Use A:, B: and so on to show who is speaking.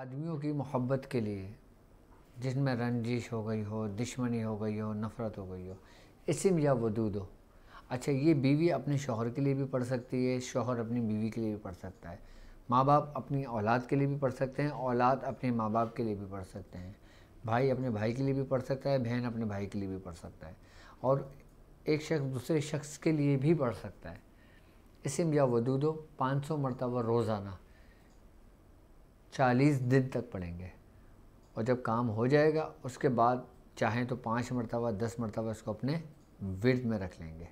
A: आदमियों की मोहब्बत के लिए जिसमें रंजिश हो गई हो दुश्मनी हो गई हो नफ़रत हो गई हो इसम या वदूद हो अच्छा ये बीवी अपने शोहर के लिए भी पढ़ सकती है शोहर अपनी बीवी के लिए भी पढ़ सकता है माँ बाप अपनी औलाद के लिए भी पढ़ सकते हैं औलाद अपने माँ बाप के लिए भी पढ़ सकते हैं भाई अपने भाई के लिए भी पढ़ सकता है बहन अपने भाई के लिए भी पढ़ सकता है और एक शख्स दूसरे शख्स के लिए भी पढ़ सकता है इसम या हो पाँच सौ मरतबा रोज़ाना चालीस दिन तक पढ़ेंगे और जब काम हो जाएगा उसके बाद चाहें तो पाँच मरतबा दस मरतबा उसको अपने विर्द में रख लेंगे